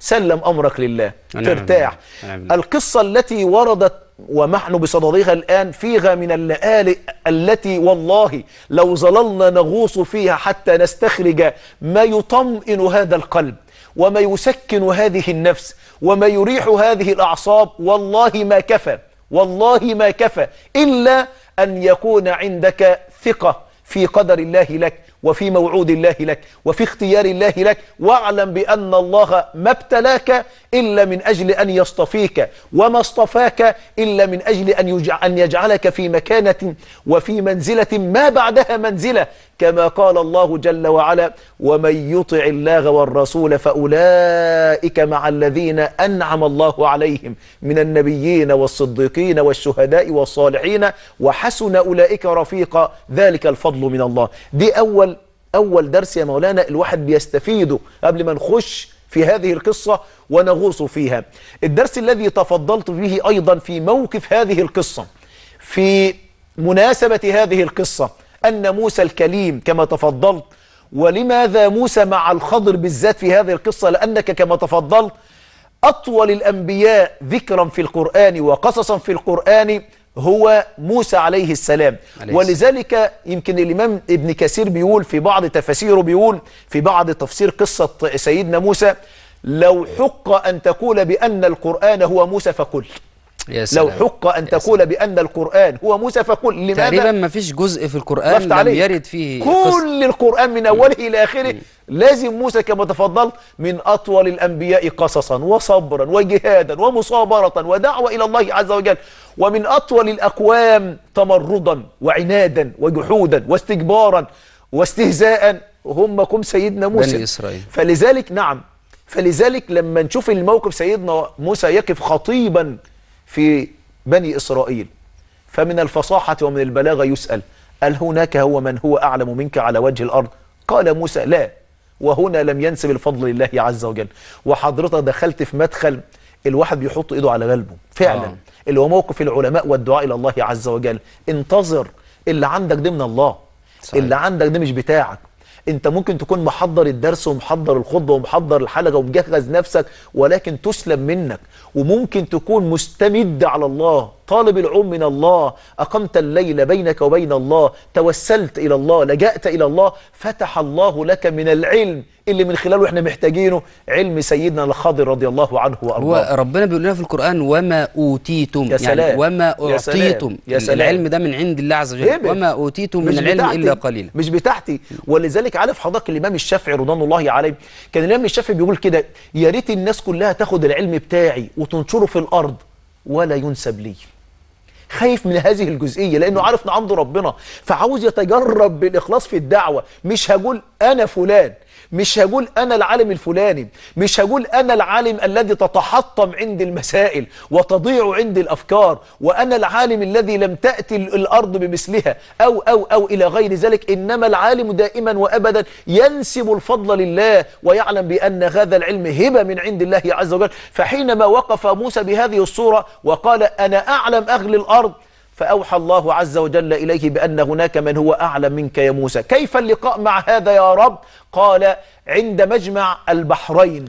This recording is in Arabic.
سلم أمرك لله نعم، ترتاح نعم. القصة التي وردت ونحن بصددها الآن فيها من اللآلئ التي والله لو ظللنا نغوص فيها حتى نستخرج ما يطمئن هذا القلب وما يسكن هذه النفس وما يريح هذه الأعصاب والله ما كفى والله ما كفى إلا أن يكون عندك ثقة في قدر الله لك وفي موعود الله لك وفي اختيار الله لك واعلم بأن الله ما ابتلاك إلا من أجل أن يصطفيك وما اصطفاك إلا من أجل أن, يجعلك في مكانة وفي منزلة ما بعدها منزلة كما قال الله جل وعلا ومن يطع الله والرسول فأولئك مع الذين أنعم الله عليهم من النبيين والصديقين والشهداء والصالحين وحسن أولئك رفيقا ذلك الفضل من الله دي أول أول درس يا مولانا الواحد بيستفيده قبل ما نخش في هذه القصة ونغوص فيها الدرس الذي تفضلت به أيضا في موقف هذه القصة في مناسبة هذه القصة أن موسى الكليم كما تفضلت ولماذا موسى مع الخضر بالذات في هذه القصة لأنك كما تفضلت أطول الأنبياء ذكرا في القرآن وقصصا في القرآن هو موسى عليه السلام عليه ولذلك يمكن الإمام ابن كثير بيقول في بعض تفاسيره بيقول في بعض تفسير قصة سيدنا موسى لو حق أن تقول بأن القرآن هو موسى فقل لو حق أن تقول بأن القرآن هو موسى فقل لماذا تقريبا ما فيش جزء في القرآن لم يرد فيه كل القرآن من أوله إلى آخره لازم موسى كما تفضلت من أطول الأنبياء قصصا وصبرا وجهادا ومصابرة ودعوة إلى الله عز وجل ومن أطول الأقوام تمردا وعنادا وجحودا واستكبارا واستهزاء هم كم سيدنا موسى بني إسرائيل فلذلك نعم فلذلك لما نشوف الموقف سيدنا موسى يقف خطيبا في بني إسرائيل فمن الفصاحة ومن البلاغة يسأل هل هناك هو من هو أعلم منك على وجه الأرض قال موسى لا وهنا لم ينسب الفضل لله عز وجل وحضرتك دخلت في مدخل الواحد بيحط ايده على قلبه فعلا آه. اللي هو موقف العلماء والدعاء الى الله عز وجل انتظر اللي عندك ده من الله صحيح. اللي عندك ده مش بتاعك انت ممكن تكون محضر الدرس ومحضر الخطبه ومحضر الحلقه ومجهز نفسك ولكن تسلم منك وممكن تكون مستمد على الله طالب العون من الله اقمت الليل بينك وبين الله توسلت الى الله لجأت الى الله فتح الله لك من العلم اللي من خلاله احنا محتاجينه علم سيدنا الخضر رضي الله عنه وارضاه هو ربنا بيقول لنا في القرآن وما أوتيتم يا يعني سلام يعني وما أعطيتم يا سلام العلم ده من عند الله عز وجل إيه، وما أوتيتم من العلم بتاعتي. إلا قليلا مش بتاعتي ولذلك عارف حضرتك الإمام الشافعي رضوان الله عليه كان الإمام الشافعي بيقول كده يا ريت الناس كلها تاخد العلم بتاعي وتنشره في الأرض ولا ينسب لي خايف من هذه الجزئيه لانه عارف ان عنده ربنا فعاوز يتجرب بالاخلاص في الدعوه مش هقول انا فلان مش هقول أنا العالم الفلاني مش هقول أنا العالم الذي تتحطم عند المسائل وتضيع عند الأفكار وأنا العالم الذي لم تأتي الأرض بمثلها أو أو أو إلى غير ذلك إنما العالم دائما وأبدا ينسب الفضل لله ويعلم بأن هذا العلم هبة من عند الله عز وجل فحينما وقف موسى بهذه الصورة وقال أنا أعلم أهل الأرض فأوحى الله عز وجل إليه بأن هناك من هو أعلم منك يا موسى كيف اللقاء مع هذا يا رب قال عند مجمع البحرين